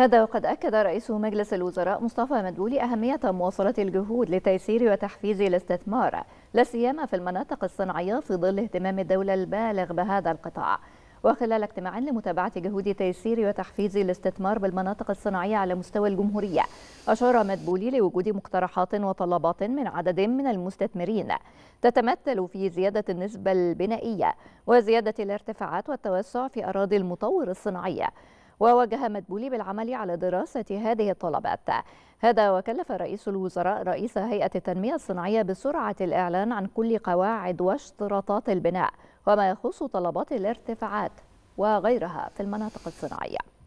هذا وقد أكد رئيس مجلس الوزراء مصطفى مدبولي أهمية مواصلة الجهود لتيسير وتحفيز الاستثمار لا سيما في المناطق الصناعية في ظل اهتمام الدولة البالغ بهذا القطاع وخلال اجتماع لمتابعة جهود تيسير وتحفيز الاستثمار بالمناطق الصناعية على مستوى الجمهورية أشار مدبولي لوجود مقترحات وطلبات من عدد من المستثمرين تتمثل في زيادة النسبة البنائية وزيادة الارتفاعات والتوسع في أراضي المطور الصناعية ووجه مدبولي بالعمل على دراسة هذه الطلبات هذا وكلف رئيس الوزراء رئيس هيئة التنمية الصناعية بسرعة الإعلان عن كل قواعد واشتراطات البناء وما يخص طلبات الارتفاعات وغيرها في المناطق الصناعية